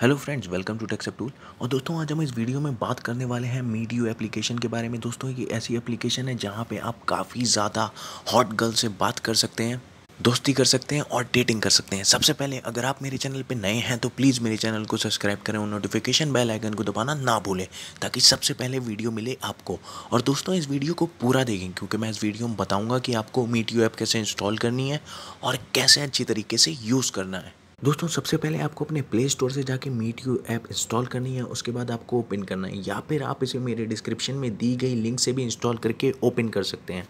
hello friends welcome to टेक्सअप tool और दोस्तों आज हम इस वीडियो में बात करने वाले हैं मीडियो एप्लीकेशन के बारे में दोस्तों ये ऐसी एप्लीकेशन है जहाँ पे आप काफ़ी ज़्यादा हॉट गर्ल से बात कर सकते हैं दोस्ती कर सकते हैं और डेटिंग कर सकते हैं सबसे पहले अगर आप मेरे चैनल पर नए हैं तो प्लीज़ मेरे चैनल को सब्सक्राइब करें और नोटिफिकेशन बेल आइकन को दबाना ना भूलें ताकि सबसे पहले वीडियो मिले आपको और दोस्तों इस वीडियो को पूरा देखें क्योंकि मैं इस वीडियो में बताऊँगा कि आपको मीटियो ऐप कैसे इंस्टॉल करनी है और कैसे अच्छी तरीके से यूज़ करना है दोस्तों सबसे पहले आपको अपने प्ले स्टोर से जाके मीट यू ऐप इंस्टॉल करनी है उसके बाद आपको ओपन करना है या फिर आप इसे मेरे डिस्क्रिप्शन में दी गई लिंक से भी इंस्टॉल करके ओपन कर सकते हैं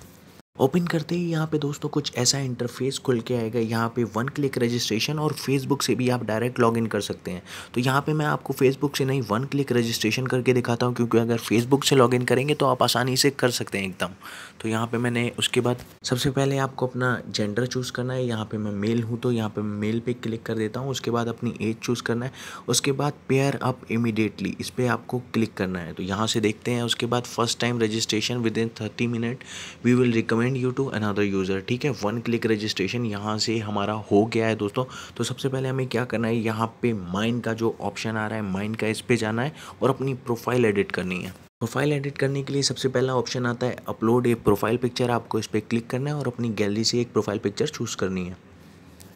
ओपन करते ही यहाँ पे दोस्तों कुछ ऐसा इंटरफेस खुल के आएगा यहाँ पे वन क्लिक रजिस्ट्रेशन और फेसबुक से भी आप डायरेक्ट लॉगिन कर सकते हैं तो यहाँ पे मैं आपको फेसबुक से नहीं वन क्लिक रजिस्ट्रेशन करके दिखाता हूँ क्योंकि अगर फेसबुक से लॉगिन करेंगे तो आप आसानी से कर सकते हैं एकदम तो यहाँ पर मैंने उसके बाद सबसे पहले आपको अपना जेंडर चूज़ करना है यहाँ पर मैं मेल हूँ तो यहाँ पर मेल पर क्लिक कर देता हूँ उसके बाद अपनी एज चूज़ करना है उसके बाद पेयर अप इमिडिएटली इस पर आपको क्लिक करना है तो यहाँ से देखते हैं उसके बाद first time registration within thirty minute we will recommend send you to another user ठीक है वन क्लिक रजिस्ट्रेशन यहाँ से हमारा हो गया है दोस्तों तो सबसे पहले हमें क्या करना है यहाँ पे माइन का जो ऑप्शन आ रहा है माइन का इस पर जाना है और अपनी प्रोफाइल एडिट करनी है प्रोफाइल एडिट करने के लिए सबसे पहला ऑप्शन आता है अपलोड ए प्रोफाइल पिक्चर आपको इस पर क्लिक करना है और अपनी गैलरी से एक प्रोफाइल पिक्चर चूज़ करनी है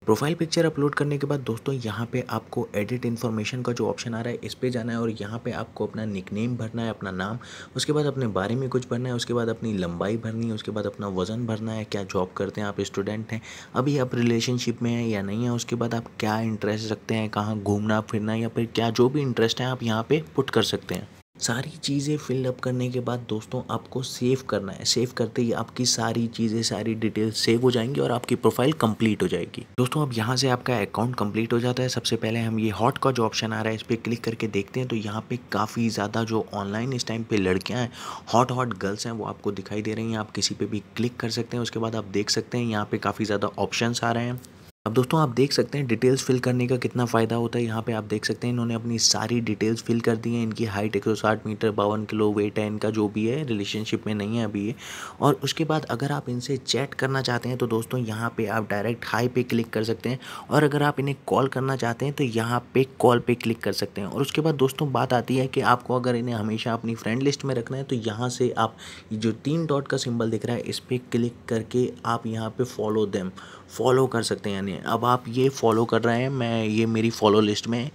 प्रोफाइल पिक्चर अपलोड करने के बाद दोस्तों यहाँ पे आपको एडिट इन्फॉर्मेशन का जो ऑप्शन आ रहा है इस पर जाना है और यहाँ पे आपको अपना निकनेम भरना है अपना नाम उसके बाद अपने बारे में कुछ भरना है उसके बाद अपनी लंबाई भरनी है उसके बाद अपना वज़न भरना है क्या जॉब करते हैं आप स्टूडेंट हैं अभी आप रिलेशनशिप में हैं या नहीं है उसके बाद आप क्या इंटरेस्ट रखते हैं कहाँ घूमना फिरना या फिर क्या जो भी इंटरेस्ट है आप यहाँ पर पुट कर सकते हैं सारी चीज़ें फिल अप करने के बाद दोस्तों आपको सेव करना है सेव करते ही आपकी सारी चीज़ें सारी डिटेल्स सेव हो जाएंगी और आपकी प्रोफाइल कंप्लीट हो जाएगी दोस्तों अब यहाँ से आपका अकाउंट कंप्लीट हो जाता है सबसे पहले हम ये हॉट का जो ऑप्शन आ रहा है इस पर क्लिक करके देखते हैं तो यहाँ पे काफ़ी ज़्यादा जो ऑनलाइन इस टाइम पर लड़कियाँ हैं हॉट हॉट गर्ल्स हैं वो आपको दिखाई दे रही हैं आप किसी पर भी क्लिक कर सकते हैं उसके बाद आप देख सकते हैं यहाँ पर काफ़ी ज़्यादा ऑप्शन आ रहे हैं अब दोस्तों आप देख सकते हैं डिटेल्स फिल करने का कितना फ़ायदा होता है यहाँ पे आप देख सकते हैं इन्होंने अपनी सारी डिटेल्स फिल कर दी हैं इनकी हाइट एक मीटर बावन किलो वेट है इनका जो भी है रिलेशनशिप में नहीं है अभी ये और उसके बाद अगर आप इनसे चैट करना चाहते हैं तो दोस्तों यहाँ पे आप डायरेक्ट हाई पे क्लिक कर सकते हैं और अगर आप इन्हें कॉल करना चाहते हैं तो यहाँ पर कॉल पर क्लिक कर सकते हैं और उसके बाद दोस्तों बात आती है कि आपको अगर इन्हें हमेशा अपनी फ्रेंड लिस्ट में रखना है तो यहाँ से आप जो तीन डॉट का सिम्बल दिख रहा है इस पर क्लिक करके आप यहाँ पर फॉलो दैम फॉलो कर सकते हैं यानी अब आप ये फॉलो कर रहे हैं मैं ये मेरी फॉलो लिस्ट में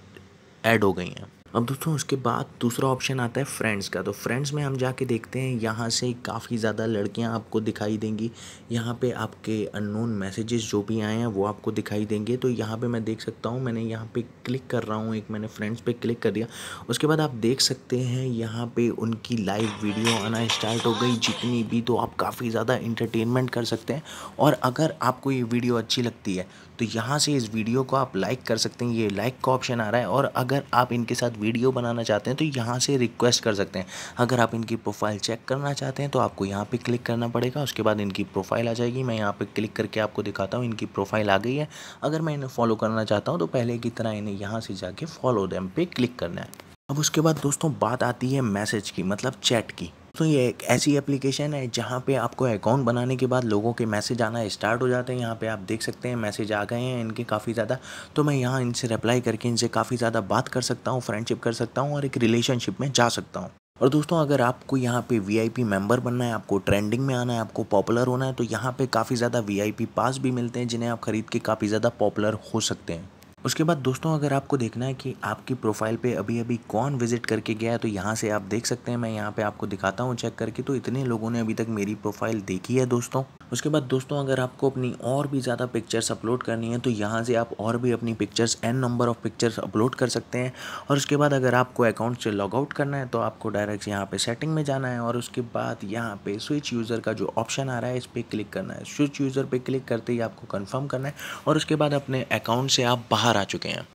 ऐड हो गई हैं अब दोस्तों उसके बाद दूसरा ऑप्शन आता है फ्रेंड्स का तो फ्रेंड्स में हम जाके देखते हैं यहाँ से काफ़ी ज़्यादा लड़कियाँ आपको दिखाई देंगी यहाँ पे आपके अननोन मैसेजेस जो भी आए हैं वो आपको दिखाई देंगे तो यहाँ पे मैं देख सकता हूँ मैंने यहाँ पे क्लिक कर रहा हूँ एक मैंने फ्रेंड्स पे क्लिक कर दिया उसके बाद आप देख सकते हैं यहाँ पर उनकी लाइव वीडियो आना स्टार्ट हो गई जितनी भी तो आप काफ़ी ज़्यादा इंटरटेनमेंट कर सकते हैं और अगर आपको ये वीडियो अच्छी लगती है तो यहाँ से इस वीडियो को आप लाइक कर सकते हैं ये लाइक का ऑप्शन आ रहा है और अगर आप इनके साथ वीडियो बनाना चाहते हैं तो यहाँ से रिक्वेस्ट कर सकते हैं अगर आप इनकी प्रोफाइल चेक करना चाहते हैं तो आपको यहाँ पर क्लिक करना पड़ेगा उसके बाद इनकी प्रोफाइल आ जाएगी मैं यहाँ पर क्लिक करके आपको दिखाता हूँ इनकी प्रोफाइल आ गई है अगर मैं इन्हें फॉलो करना चाहता हूँ तो पहले की तरह इन्हें यहाँ से जाके फॉलो दैम पे क्लिक करना है अब उसके बाद दोस्तों बात आती है मैसेज की मतलब चैट की दोस्तों ये एक ऐसी एप्लीकेशन है जहाँ पे आपको अकाउंट बनाने के बाद लोगों के मैसेज आना स्टार्ट हो जाते हैं यहाँ पे आप देख सकते हैं मैसेज आ गए हैं इनके काफ़ी ज़्यादा तो मैं यहाँ इनसे रिप्लाई करके इनसे काफ़ी ज़्यादा बात कर सकता हूँ फ्रेंडशिप कर सकता हूँ और एक रिलेशनशिप में जा सकता हूँ और दोस्तों अगर आपको यहाँ पे वीआईपी मेंबर बनना है आपको ट्रेंडिंग में आना है आपको पॉपुलर होना है तो यहाँ पे काफ़ी ज़्यादा वीआईपी पास भी मिलते हैं जिन्हें आप खरीद के काफ़ी ज़्यादा पॉपुलर हो सकते हैं उसके बाद दोस्तों अगर आपको देखना है कि आपकी प्रोफाइल पे अभी अभी कौन विजिट करके गया है तो यहाँ से आप देख सकते हैं मैं यहाँ पे आपको दिखाता हूँ चेक करके तो इतने लोगों ने अभी तक मेरी प्रोफाइल देखी है दोस्तों उसके बाद दोस्तों अगर आपको अपनी और भी ज़्यादा पिक्चर्स अपलोड करनी है तो यहाँ से आप और भी अपनी pictures n number of pictures upload कर सकते हैं और उसके बाद अगर आपको अकाउंट से लॉग आउट करना है तो आपको डायरेक्ट यहाँ पे सेटिंग में जाना है और उसके बाद यहाँ पे स्विच यूज़र का जो ऑप्शन आ रहा है इस पर क्लिक करना है स्विच यूज़र पर क्लिक करते ही आपको कन्फर्म करना है और उसके बाद अपने अकाउंट से आप बाहर आ चुके हैं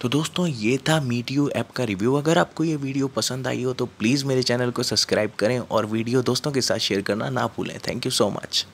तो दोस्तों ये था मीटियो ऐप का रिव्यू अगर आपको ये वीडियो पसंद आई हो तो प्लीज़ मेरे चैनल को सब्सक्राइब करें और वीडियो दोस्तों के साथ शेयर करना ना भूलें थैंक यू सो मच